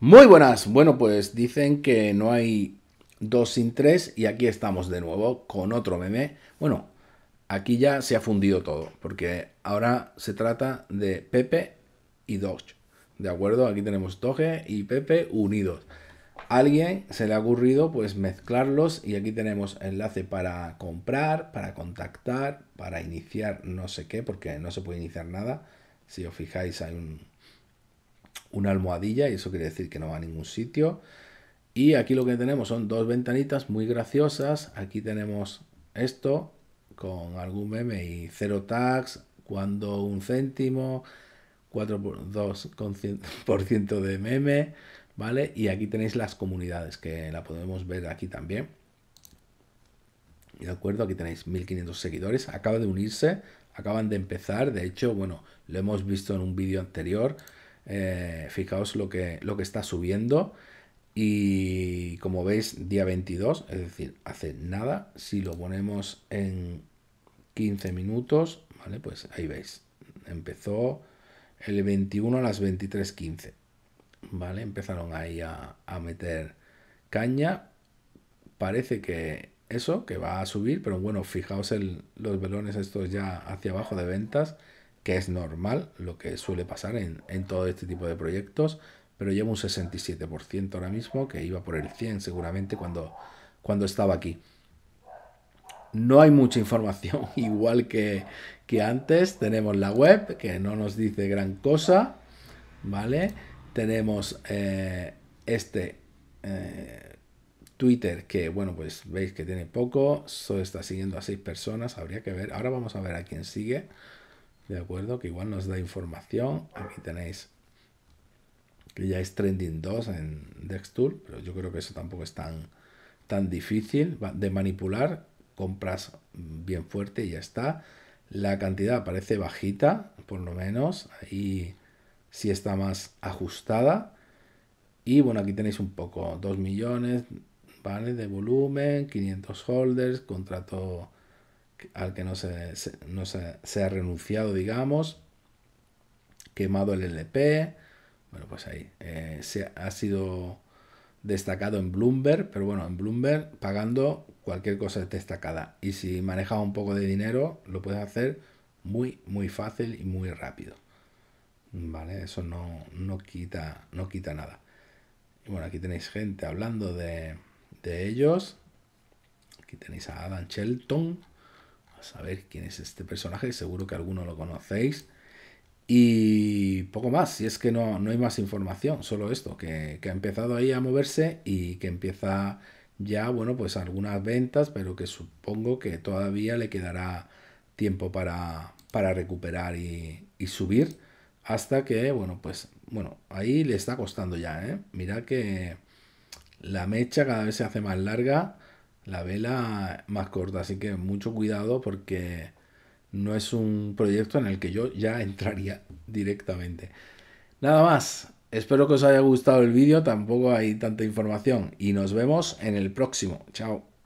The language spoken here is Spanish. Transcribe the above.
Muy buenas. Bueno, pues dicen que no hay dos sin tres y aquí estamos de nuevo con otro meme. Bueno, aquí ya se ha fundido todo porque ahora se trata de Pepe y Doge. ¿De acuerdo? Aquí tenemos Doge y Pepe unidos. A alguien se le ha ocurrido pues mezclarlos y aquí tenemos enlace para comprar, para contactar, para iniciar no sé qué, porque no se puede iniciar nada. Si os fijáis hay un, una almohadilla y eso quiere decir que no va a ningún sitio. Y aquí lo que tenemos son dos ventanitas muy graciosas. Aquí tenemos esto con algún meme y cero tags, cuando un céntimo, 4,2% de meme, ¿vale? Y aquí tenéis las comunidades que la podemos ver aquí también. De acuerdo, aquí tenéis 1500 seguidores, acaba de unirse, acaban de empezar, de hecho, bueno, lo hemos visto en un vídeo anterior, eh, fijaos lo que, lo que está subiendo. Y como veis, día 22, es decir, hace nada. Si lo ponemos en 15 minutos, ¿vale? Pues ahí veis. Empezó el 21 a las 23.15. ¿Vale? Empezaron ahí a, a, meter caña. Parece que eso, que va a subir, pero bueno, fijaos los velones estos ya hacia abajo de ventas que es normal, lo que suele pasar en, en todo este tipo de proyectos, pero llevo un 67% ahora mismo, que iba por el 100 seguramente cuando, cuando estaba aquí. No hay mucha información, igual que, que antes. Tenemos la web, que no nos dice gran cosa, ¿vale? Tenemos eh, este eh, Twitter, que bueno, pues veis que tiene poco, solo está siguiendo a seis personas, habría que ver. Ahora vamos a ver a quién sigue. ¿de acuerdo? Que igual nos da información. Aquí tenéis que ya es trending 2 en Dextool, pero yo creo que eso tampoco es tan, tan difícil de manipular. Compras bien fuerte y ya está. La cantidad parece bajita, por lo menos. Ahí sí está más ajustada. Y bueno, aquí tenéis un poco, 2 millones, De volumen, 500 holders, contrato al que no se, no se, ha renunciado, digamos, quemado el LP, bueno, pues ahí, eh, se ha sido destacado en Bloomberg, pero bueno, en Bloomberg pagando cualquier cosa destacada. Y si manejas un poco de dinero, lo puedes hacer muy, muy fácil y muy rápido. Vale, eso no, quita, no quita nada. Y bueno, aquí tenéis gente hablando de, de ellos. Aquí tenéis a Adam Shelton a saber quién es este personaje, seguro que alguno lo conocéis. Y poco más, si es que no, hay más información, solo esto, que, ha empezado ahí a moverse y que empieza ya, bueno, pues algunas ventas, pero que supongo que todavía le quedará tiempo para, para recuperar y, subir hasta que, bueno, pues, bueno, ahí le está costando ya, ¿eh? Mirad que la mecha cada vez se hace más larga la vela más corta. Así que mucho cuidado porque no es un proyecto en el que yo ya entraría directamente. Nada más. Espero que os haya gustado el vídeo. Tampoco hay tanta información. Y nos vemos en el próximo. Chao.